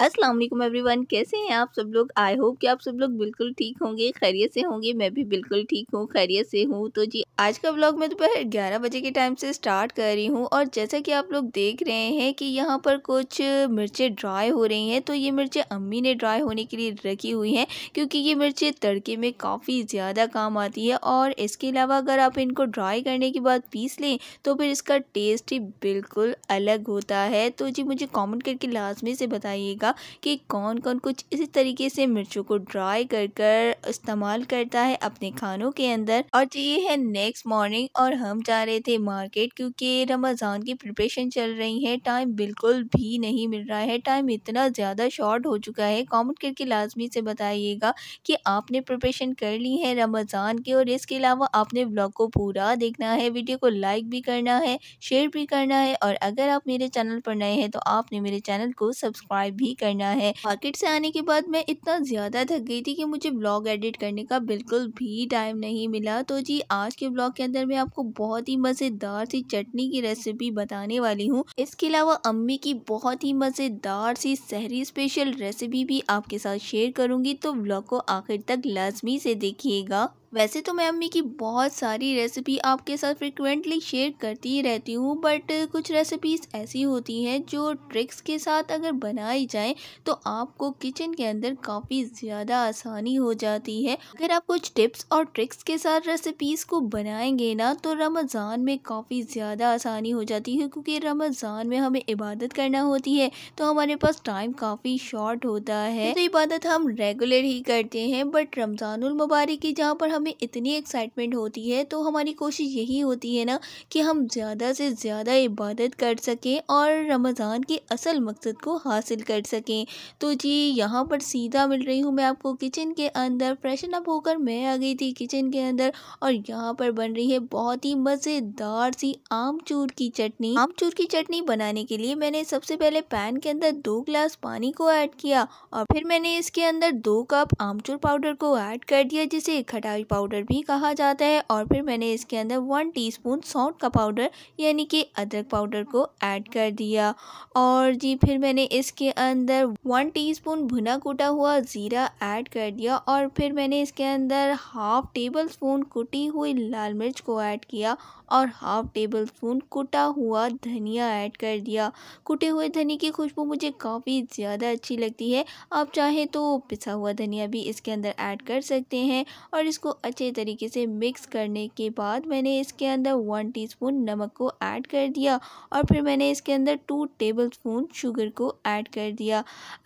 अस्सलाम वालेकुम एवरीवन कैसे हैं आप सब लोग आई होप कि आप सब लोग बिल्कुल ठीक होंगे खैरियत से होंगे मैं भी बिल्कुल ठीक हूँ खैरियत से हूँ तो जी आज का ब्लॉग मैं दोपहर ग्यारह बजे के टाइम से स्टार्ट कर रही हूँ और जैसा कि आप लोग देख रहे हैं कि यहाँ पर कुछ मिर्चें ड्राई हो रही हैं तो ये मिर्चें अम्मी ने ड्राई होने के लिए रखी हुई हैं क्योंकि ये मिर्चें तड़के में काफ़ी ज़्यादा काम आती है और इसके अलावा अगर आप इनको ड्राई करने के बाद पीस लें तो फिर इसका टेस्ट ही बिल्कुल अलग होता है तो जी मुझे कॉमेंट करके लाजमी से बताइएगा बताएगा कि कौन कौन कुछ इसी तरीके से मिर्चों को ड्राई कर कर इस्तेमाल करता है अपने खानों के अंदर और तो ये है नेक्स्ट मॉर्निंग और हम जा रहे थे मार्केट क्योंकि रमज़ान की प्रिपरेशन चल रही है टाइम बिल्कुल भी नहीं मिल रहा है टाइम इतना ज़्यादा शॉर्ट हो चुका है कॉमेंट करके लाजमी से बताइएगा कि आपने प्रिपरेशन कर ली है रमज़ान की और इसके अलावा आपने ब्लॉग को पूरा देखना है वीडियो को लाइक भी करना है शेयर भी करना है और अगर आप मेरे चैनल पर नए हैं तो आपने मेरे चैनल को सब्सक्राइब भी ही करना है मार्केट से आने के बाद मैं इतना ज़्यादा थक गई थी कि मुझे ब्लॉग एडिट करने का बिल्कुल भी टाइम नहीं मिला तो जी आज के ब्लॉग के अंदर मैं आपको बहुत ही मज़ेदार सी चटनी की रेसिपी बताने वाली हूँ इसके अलावा अम्मी की बहुत ही मज़ेदार सी सहरी स्पेशल रेसिपी भी आपके साथ शेयर करूंगी तो ब्लॉग को आखिर तक लाजमी से देखिएगा वैसे तो मैं अम्मी की बहुत सारी रेसिपी आपके साथ फ्रिक्वेंटली शेयर करती रहती हूँ बट कुछ रेसिपीज़ ऐसी होती हैं जो ट्रिक्स के साथ अगर बनाई जाए तो आपको किचन के अंदर काफ़ी ज़्यादा आसानी हो जाती है अगर आप कुछ टिप्स और ट्रिक्स के साथ रेसिपीज़ को बनाएंगे ना तो रमज़ान में काफ़ी ज़्यादा आसानी हो जाती है क्योंकि रमज़ान में हमें इबादत करना होती है तो हमारे पास टाइम काफ़ी शॉर्ट होता है तो इबादत हम रेगुलर ही करते हैं बट रमज़ानमबारक की जहाँ पर हम हमें इतनी एक्साइटमेंट होती है तो हमारी कोशिश यही होती है ना कि हम ज़्यादा से ज़्यादा इबादत कर सकें और रमज़ान के असल मकसद को हासिल कर सकें तो जी यहाँ पर सीधा मिल रही हूँ मैं आपको किचन के अंदर फ्रेशन अप होकर मैं आ गई थी किचन के अंदर और यहाँ पर बन रही है बहुत ही मज़ेदार सी आमचूर की चटनी आमचूर की चटनी बनाने के लिए मैंने सबसे पहले पैन के अंदर दो ग्लास पानी को ऐड किया और फिर मैंने इसके अंदर दो कप आमचूर पाउडर को ऐड कर दिया जिसे खटाई पाउडर भी कहा जाता है और फिर मैंने इसके अंदर वन टीस्पून स्पून का पाउडर यानी कि अदरक पाउडर को ऐड कर दिया और जी फिर मैंने इसके अंदर वन टीस्पून भुना कूटा हुआ ज़ीरा ऐड कर दिया और फिर मैंने इसके अंदर हाफ टेबल स्पून कुटी हुई लाल मिर्च को ऐड किया और हाफ टेबल स्पून कुटा हुआ धनिया ऐड कर दिया कुटे हुए धनिया की खुशबू मुझे काफ़ी ज़्यादा अच्छी लगती है आप चाहें तो पिसा हुआ धनिया भी इसके अंदर ऐड कर सकते हैं और इसको अच्छे तरीके से मिक्स करने के बाद मैंने इसके अंदर वन टीस्पून नमक को ऐड कर दिया और फिर मैंने इसके अंदर टू टेबल स्पून शुगर को ऐड कर दिया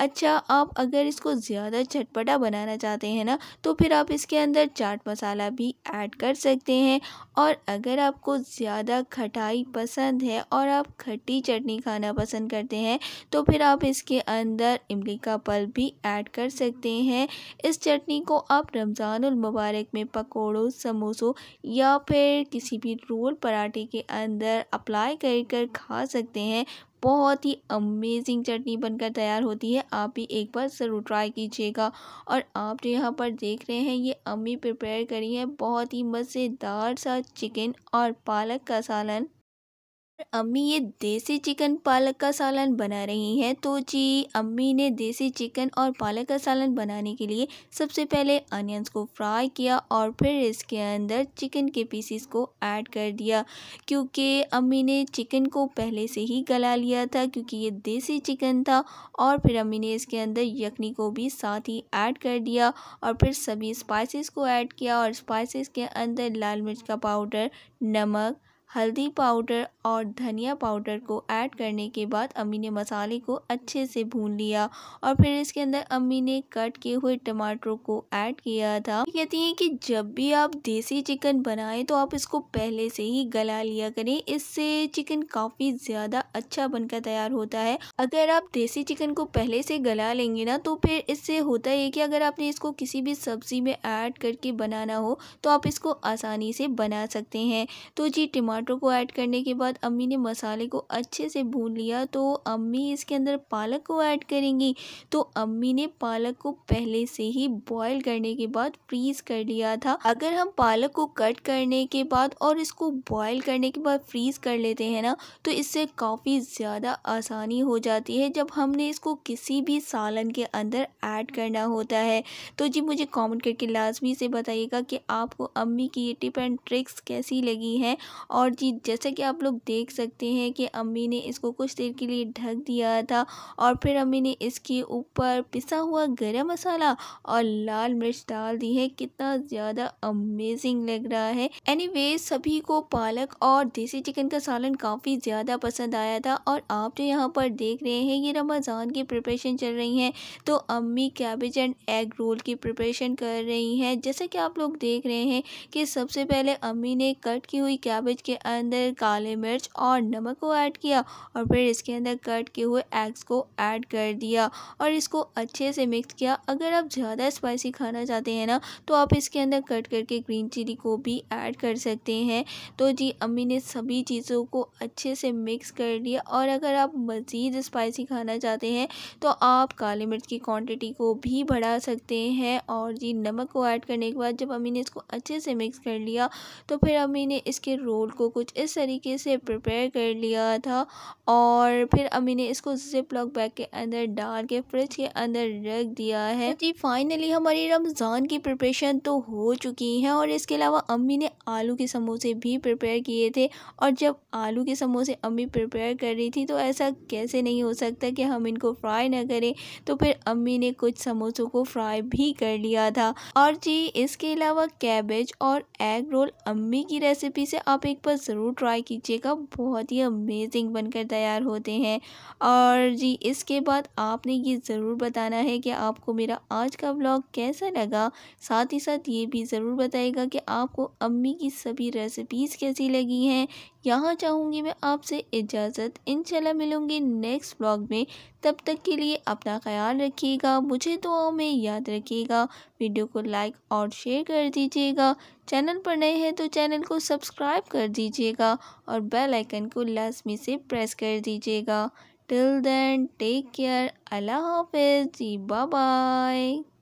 अच्छा आप अगर इसको ज़्यादा चटपटा बनाना चाहते हैं ना तो फिर आप इसके अंदर चाट मसाला भी ऐड कर सकते हैं और अगर आपको ज़्यादा खटाई पसंद है और आप खट्टी चटनी खाना पसंद करते हैं तो फिर आप इसके अंदर इमली का पल भी ऐड कर सकते हैं इस चटनी को आप रमज़ानमबारक में पकौड़ों समोसों या फिर किसी भी रोल पराठे के अंदर अप्लाई कर कर खा सकते हैं बहुत ही अमेजिंग चटनी बनकर तैयार होती है आप भी एक बार ज़रूर ट्राई कीजिएगा और आप जो यहाँ पर देख रहे हैं ये अम्मी प्रिपेयर करी है बहुत ही मज़ेदार सा चिकन और पालक का सालन अम्मी ये देसी चिकन पालक का सालन बना रही हैं तो जी अम्मी ने देसी चिकन और पालक का सालन बनाने के लिए सबसे पहले अनियंस को फ्राई किया और फिर इसके अंदर चिकन के पीसीस को ऐड कर दिया क्योंकि अम्मी ने चिकन को पहले से ही गला लिया था क्योंकि ये देसी चिकन था और फिर अम्मी ने इसके अंदर यखनी को भी साथ ही ऐड कर दिया और फिर सभी स्पाइसिस को ऐड किया और स्पाइसिस के अंदर लाल मिर्च का पाउडर नमक हल्दी पाउडर और धनिया पाउडर को ऐड करने के बाद अम्मी ने मसाले को अच्छे से भून लिया और फिर इसके अंदर अम्मी ने कट किए हुए टमाटरों को ऐड किया था कहती हैं कि जब भी आप देसी चिकन बनाएं तो आप इसको पहले से ही गला लिया करें इससे चिकन काफ़ी ज़्यादा अच्छा बनकर तैयार होता है अगर आप देसी चिकन को पहले से गला लेंगे ना तो फिर इससे होता है कि अगर आपने इसको किसी भी सब्ज़ी में ऐड करके बनाना हो तो आप इसको आसानी से बना सकते हैं तो जी टमा टमाटर को ऐड करने के बाद अम्मी ने मसाले को अच्छे से भून लिया तो अम्मी इसके अंदर पालक को ऐड करेंगी तो अम्मी ने पालक को पहले से ही बॉईल करने के बाद फ्रीज़ कर लिया था अगर हम पालक को कट करने के बाद और इसको बॉईल करने के बाद फ्रीज़ कर लेते हैं ना तो इससे काफ़ी ज़्यादा आसानी हो जाती है जब हमने इसको किसी भी सालन के अंदर ऐड करना होता है तो जी मुझे कॉमेंट करके लाजमी से बताइएगा कि आपको अम्मी की ये टिप एंड ट्रिक्स कैसी लगी हैं और और जी जैसे कि आप लोग देख सकते हैं कि अम्मी ने इसको कुछ देर के लिए ढक दिया था और फिर अम्मी ने इसके ऊपर पिसा हुआ गरम मसाला और लाल मिर्च डाल दी है कितना ज़्यादा अमेजिंग लग रहा है एनी सभी को पालक और देसी चिकन का सालन काफ़ी ज़्यादा पसंद आया था और आप जो यहाँ पर देख रहे हैं ये रमज़ान की प्रिपरेशन चल रही है तो अम्मी कैबेज एंड एग रोल की प्रिपरेशन कर रही हैं जैसे कि आप लोग देख रहे हैं कि सबसे पहले अम्मी ने कट की हुई कैबेज के अंदर काले मिर्च और नमक को ऐड किया और फिर इसके अंदर कट किए हुए एग्स को ऐड कर दिया और इसको अच्छे से मिक्स किया अगर आप ज़्यादा स्पाइसी खाना चाहते हैं ना तो आप इसके अंदर कट करके ग्रीन चिली को भी ऐड कर सकते हैं तो जी अम्मी ने सभी चीज़ों को अच्छे से मिक्स कर लिया और अगर आप मज़ीद स्पाइसी खाना चाहते हैं तो आप काले मिर्च की क्वांटिटी को भी बढ़ा सकते हैं और जी नमक को ऐड करने के बाद जब अम्मी ने इसको अच्छे से मिक्स कर लिया तो फिर अम्मी ने इसके रोल को कुछ इस तरीके से प्रिपेयर कर लिया था और फिर अम्मी ने इसको जिप लॉक बैग के अंदर डाल के फ्रिज के अंदर रख दिया है तो जी फाइनली हमारी रमज़ान की प्रिपरेशन तो हो चुकी है और इसके अलावा अम्मी ने आलू के समोसे भी प्रिपेयर किए थे और जब आलू के समोसे अम्मी प्रिपेयर कर रही थी तो ऐसा कैसे नहीं हो सकता कि हम इनको फ्राई ना करें तो फिर अम्मी ने कुछ समोसों को फ्राई भी कर लिया था और जी इसके अलावा कैबेज और एग रोल अम्मी की रेसिपी से आप एक बार ज़रूर ट्राई कीजिएगा बहुत ही अमेजिंग बनकर तैयार होते हैं और जी इसके बाद आपने ये ज़रूर बताना है कि आपको मेरा आज का ब्लॉग कैसा लगा साथ ही साथ ये भी ज़रूर बताइएगा कि आपको अम्मी की सभी रेसिपीज़ कैसी लगी हैं यहाँ चाहूँगी मैं आपसे इजाज़त इन मिलूँगी नेक्स्ट ब्लॉग में तब तक के लिए अपना ख्याल रखिएगा मुझे दुआओं में याद रखिएगा वीडियो को लाइक और शेयर कर दीजिएगा चैनल पर नए हैं तो चैनल को सब्सक्राइब कर दीजिएगा और बेल आइकन को लाजमी से प्रेस कर दीजिएगा टिल देन टेक केयर अल्लाह हाफिज़ जी बाय